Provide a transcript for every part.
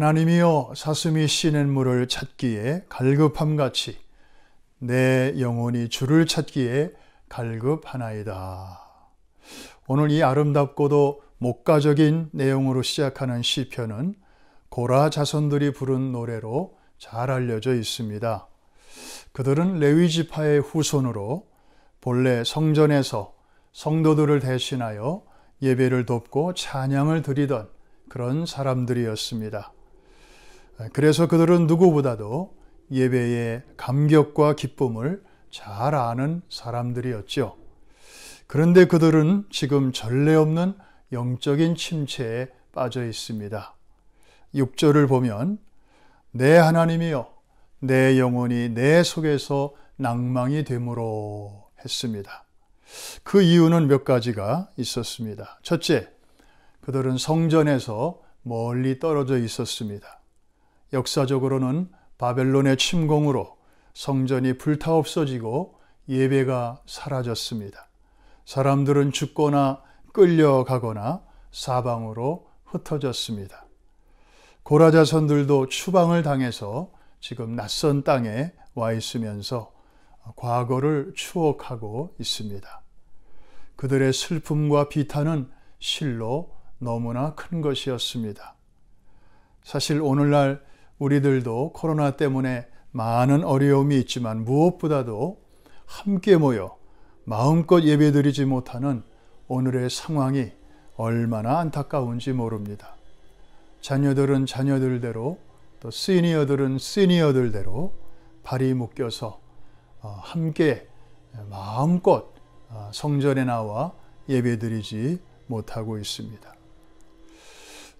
하나님이여 사슴이 씨는 물을 찾기에 갈급함 같이 내 영혼이 주를 찾기에 갈급하나이다. 오늘 이 아름답고도 목가적인 내용으로 시작하는 시편은 고라 자손들이 부른 노래로 잘 알려져 있습니다. 그들은 레위 지파의 후손으로 본래 성전에서 성도들을 대신하여 예배를 돕고 찬양을 드리던 그런 사람들이었습니다. 아, 그래서 그들은 누구보다도 예배의 감격과 기쁨을 잘 아는 사람들이었죠. 그런데 그들은 지금 전례 없는 영적인 침체에 빠져 있습니다. 6절을 보면 내 하나님이여 내 영혼이 내 속에서 낭망이 되므로 했습니다. 그 이유는 몇 가지가 있었습니다. 첫째, 그들은 성전에서 멀리 떨어져 있었습니다. 역사적으로는 바벨론의 침공으로 성전이 불타 없어지고 예배가 사라졌습니다. 사람들은 죽거나 끌려가거나 사방으로 흩어졌습니다. 고라자선들도 추방을 당해서 지금 낯선 땅에 와 있으면서 과거를 추억하고 있습니다. 그들의 슬픔과 비탄은 실로 너무나 큰 것이었습니다. 사실 오늘날 우리들도 코로나 때문에 많은 어려움이 있지만 무엇보다도 함께 모여 마음껏 예배드리지 못하는 오늘의 상황이 얼마나 안타까운지 모릅니다. 자녀들은 자녀들대로 또 시니어들은 시니어들대로 발이 묶여서 어, 함께 마음껏 어, 성전에 나와 예배드리지 못하고 있습니다.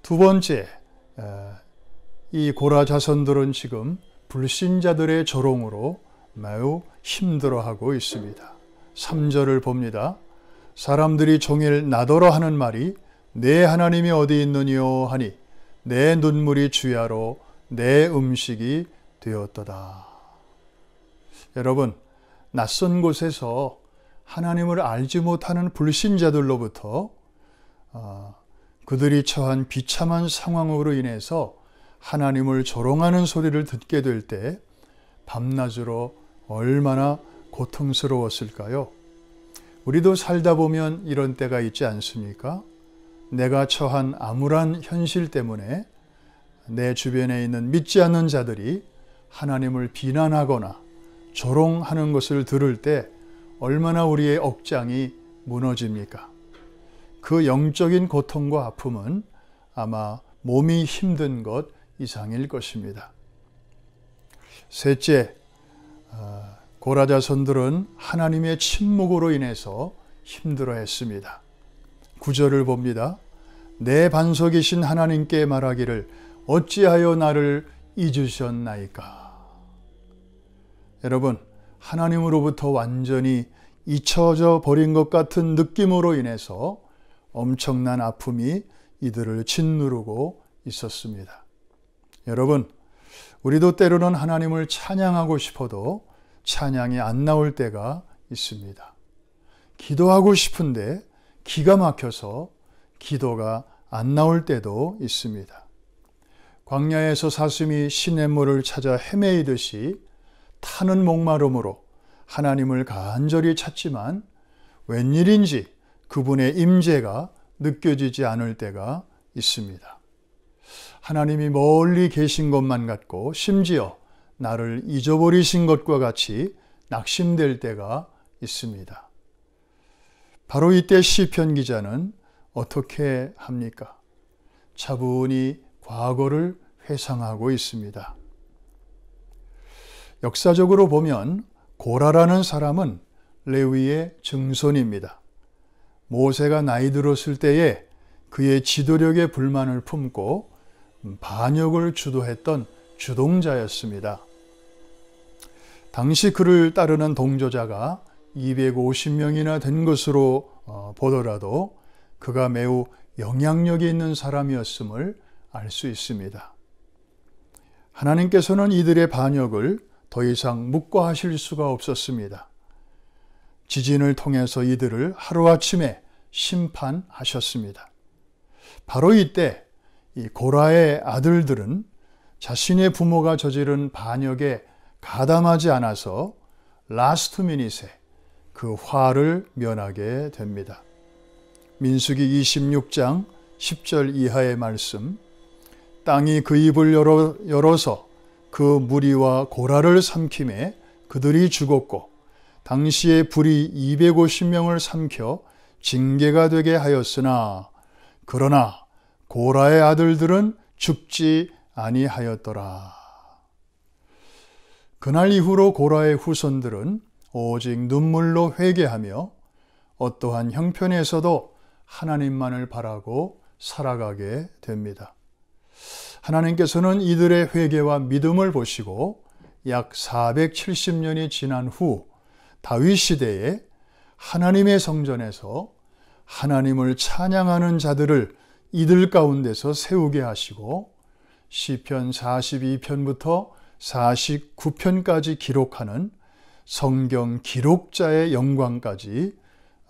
두 번째, 어, 이 고라 자손들은 지금 불신자들의 조롱으로 매우 힘들어하고 있습니다. 3절을 봅니다. 사람들이 종일 나더러 하는 말이 내 하나님이 어디 있느뇨 하니 내 눈물이 주야로 내 음식이 되었도다. 여러분, 낯선 곳에서 하나님을 알지 못하는 불신자들로부터 아, 그들이 처한 비참한 상황으로 인해서 하나님을 조롱하는 소리를 듣게 될 때 밤낮으로 얼마나 고통스러웠을까요? 우리도 살다 보면 이런 때가 있지 않습니까? 내가 처한 암울한 현실 때문에 내 주변에 있는 믿지 않는 자들이 하나님을 비난하거나 조롱하는 것을 들을 때 얼마나 우리의 억장이 무너집니까? 그 영적인 고통과 아픔은 아마 몸이 힘든 것 이상일 것입니다. 셋째, 어, 고라 자선들은 하나님의 침묵으로 인해서 힘들어했습니다. 구절을 봅니다. 내 반석이신 하나님께 말하기를 어찌하여 나를 잊으셨나이까. 여러분, 하나님으로부터 완전히 잊혀져 버린 것 같은 느낌으로 인해서 엄청난 아픔이 이들을 짓누르고 있었습니다. 여러분, 우리도 때로는 하나님을 찬양하고 싶어도 찬양이 안 나올 때가 있습니다. 기도하고 싶은데 기가 막혀서 기도가 안 나올 때도 있습니다. 광야에서 사슴이 시냇물을 찾아 헤매이듯이 타는 목마름으로 하나님을 간절히 찾지만 웬일인지 그분의 임재가 느껴지지 않을 때가 있습니다. 하나님이 멀리 계신 것만 같고 심지어 나를 잊어버리신 것과 같이 낙심될 때가 있습니다. 바로 이때 시편 기자는 어떻게 합니까? 차분히 과거를 회상하고 있습니다. 역사적으로 보면 고라라는 사람은 레위의 증손입니다. 모세가 나이 들었을 때에 그의 지도력에 불만을 품고 음, 반역을 주도했던 주동자였습니다. 당시 그를 따르는 동조자가 250명이나 된 것으로 어, 보더라도 그가 매우 영향력이 있는 사람이었음을 알 수 있습니다. 하나님께서는 이들의 반역을 더 이상 묵과하실 수가 없었습니다. 지진을 통해서 이들을 하루아침에 심판하셨습니다. 바로 이때 이 고라의 아들들은 자신의 부모가 저지른 반역에 가담하지 않아서 라스트 미닛에 그 화를 면하게 됩니다. 민수기 26장 10절 이하의 말씀 땅이 그 입을 열어, 열어서 그 무리와 고라를 삼킴에 그들이 죽었고 당시에 불이 250명을 삼켜 징계가 되게 하였으나 그러나 고라의 아들들은 죽지 아니하였더라. 그날 이후로 고라의 후손들은 오직 눈물로 회개하며 어떠한 형편에서도 하나님만을 바라고 살아가게 됩니다. 하나님께서는 이들의 회개와 믿음을 보시고 약 470년이 지난 후 다윗 시대에 하나님의 성전에서 하나님을 찬양하는 자들을 이들 가운데서 세우게 하시고 시편 42편부터 49편까지 기록하는 성경 기록자의 영광까지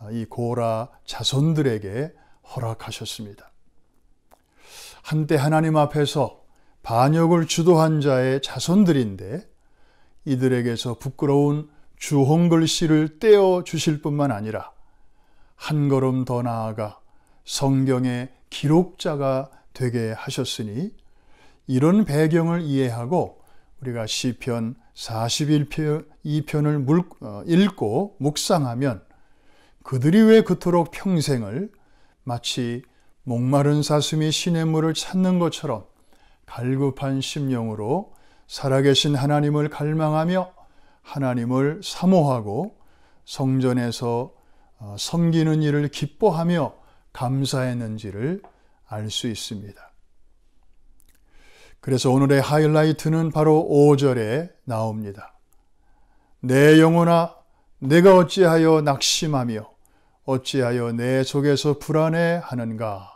아, 이 고라 자손들에게 허락하셨습니다. 한때 하나님 앞에서 반역을 주도한 자의 자손들인데 이들에게서 부끄러운 주홍 글씨를 떼어 주실 뿐만 아니라 한 걸음 더 나아가 성경의 기록자가 되게 하셨으니 이런 배경을 이해하고 우리가 시편 41편을 어, 읽고 묵상하면 그들이 왜 그토록 평생을 마치 목마른 사슴이 시냇물을 찾는 것처럼 갈급한 심령으로 살아계신 하나님을 갈망하며 하나님을 사모하고 성전에서 어, 섬기는 일을 기뻐하며 감사했는지를 알 수 있습니다. 그래서 오늘의 하이라이트는 바로 5절에 나옵니다. 내 영혼아, 내가 어찌하여 낙심하며 어찌하여 내 속에서 불안해 하는가?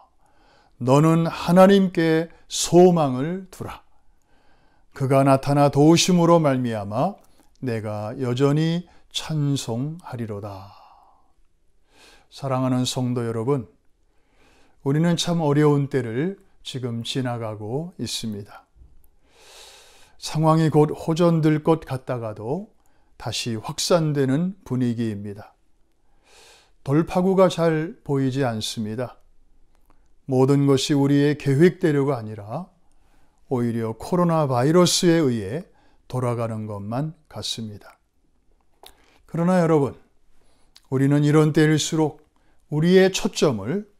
너는 하나님께 소망을 두라. 그가 나타나 도우심으로 말미암아 내가 여전히 찬송하리로다. 사랑하는 성도 여러분, 우리는 참 어려운 때를 지금 지나가고 있습니다. 상황이 곧 호전될 것 같다가도 다시 확산되는 분위기입니다. 돌파구가 잘 보이지 않습니다. 모든 것이 우리의 계획대로가 아니라 오히려 코로나 바이러스에 의해 돌아가는 것만 같습니다. 그러나 여러분, 우리는 이런 때일수록 우리의 초점을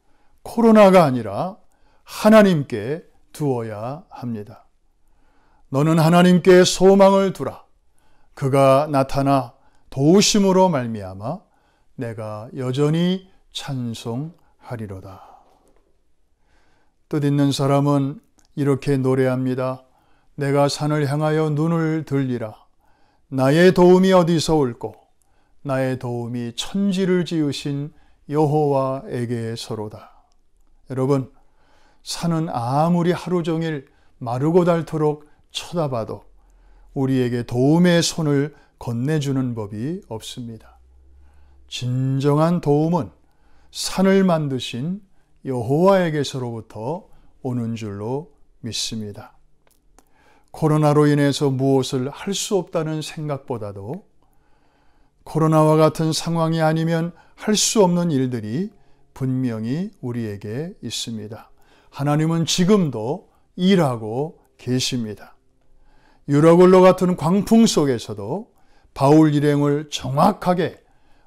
코로나가 아니라 하나님께 두어야 합니다. 너는 하나님께 소망을 두라. 그가 나타나 도우심으로 말미암아 내가 여전히 찬송하리로다. 뜻 있는 사람은 이렇게 노래합니다. 내가 산을 향하여 눈을 들리라. 나의 도움이 어디서 올꼬? 나의 도움이 천지를 지으신 여호와에게서로다. 여러분, 산은 아무리 하루 종일 마르고 닳도록 쳐다봐도 우리에게 도움의 손을 건네주는 법이 없습니다. 진정한 도움은 산을 만드신 여호와에게서로부터 오는 줄로 믿습니다. 코로나로 인해서 무엇을 할 수 없다는 생각보다도 코로나와 같은 상황이 아니면 할 수 없는 일들이 분명히 우리에게 있습니다. 하나님은 지금도 일하고 계십니다. 유라굴로 같은 광풍 속에서도 바울 일행을 정확하게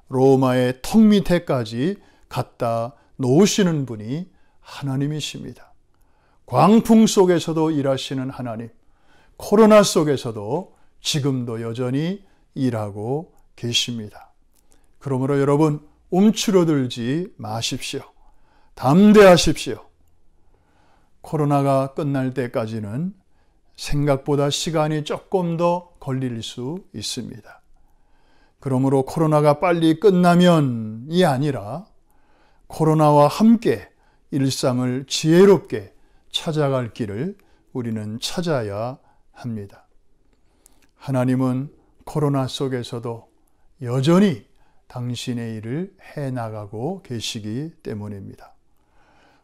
로마의 턱 밑에까지 갖다 놓으시는 분이 하나님이십니다. 광풍 속에서도 일하시는 하나님, 코로나 속에서도 지금도 여전히 일하고 계십니다. 그러므로 여러분, 움츠러들지 마십시오. 담대하십시오. 코로나가 끝날 때까지는 생각보다 시간이 조금 더 걸릴 수 있습니다. 그러므로 코로나가 빨리 끝나면이 아니라 코로나와 함께 일상을 지혜롭게 찾아갈 길을 우리는 찾아야 합니다. 하나님은 코로나 속에서도 여전히 당신의 일을 해 나가고 계시기 때문입니다.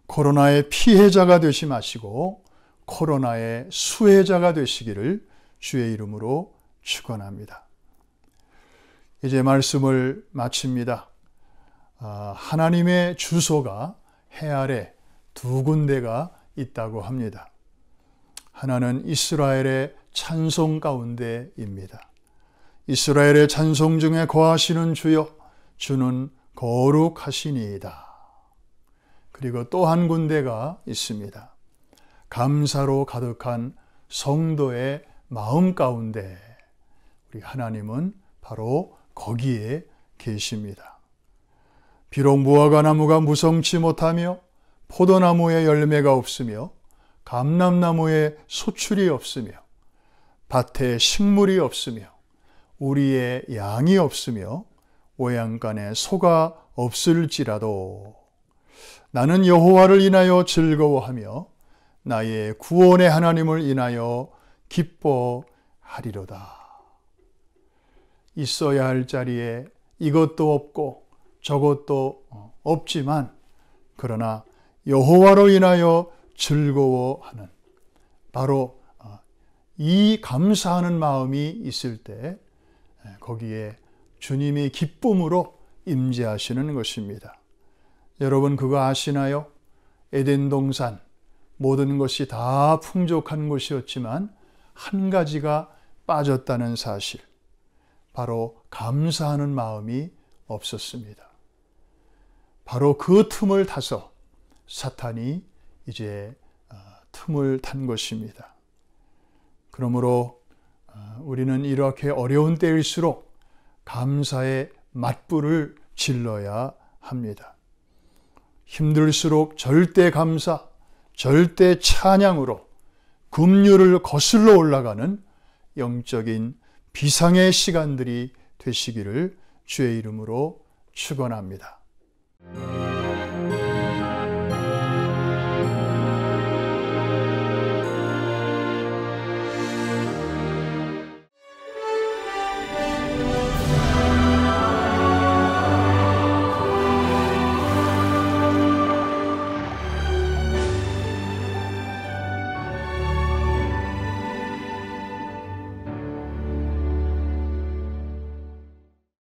코로나의 피해자가 되시 마시고 코로나의 수혜자가 되시기를 주의 이름으로 축원합니다. 이제 말씀을 마칩니다. 아, 하나님의 주소가 해 아래 두 군데가 있다고 합니다. 하나는 이스라엘의 찬송 가운데입니다. 이스라엘의 찬송 중에 거하시는 주여 주는 거룩하시니이다. 그리고 또 한 군데가 있습니다. 감사로 가득한 성도의 마음 가운데 우리 하나님은 바로 거기에 계십니다. 비록 무화과나무가 무성치 못하며 포도나무에 열매가 없으며 감람나무에 소출이 없으며 밭에 식물이 없으며 우리의 양이 없으며 오양간에 소가 없을지라도 나는 여호와를 인하여 즐거워하며 나의 구원의 하나님을 인하여 기뻐하리로다. 있어야 할 자리에 이것도 없고 저것도 없지만 그러나 여호와로 인하여 즐거워하는 바로 어, 이 감사하는 마음이 있을 때 예, 거기에 주님이 기쁨으로 임재하시는 것입니다. 여러분 그거 아시나요? 에덴 동산 모든 것이 다 풍족한 곳이었지만 한 가지가 빠졌다는 사실. 바로 감사하는 마음이 없었습니다. 바로 그 틈을 타서 사탄이 이제 어, 틈을 탄 것입니다. 그러므로 우리는 이렇게 어려운 때일수록 감사의 맞불을 질러야 합니다. 힘들수록 절대 감사, 절대 찬양으로 급류를 거슬러 올라가는 영적인 비상의 시간들이 되시기를 주의 이름으로 축원합니다.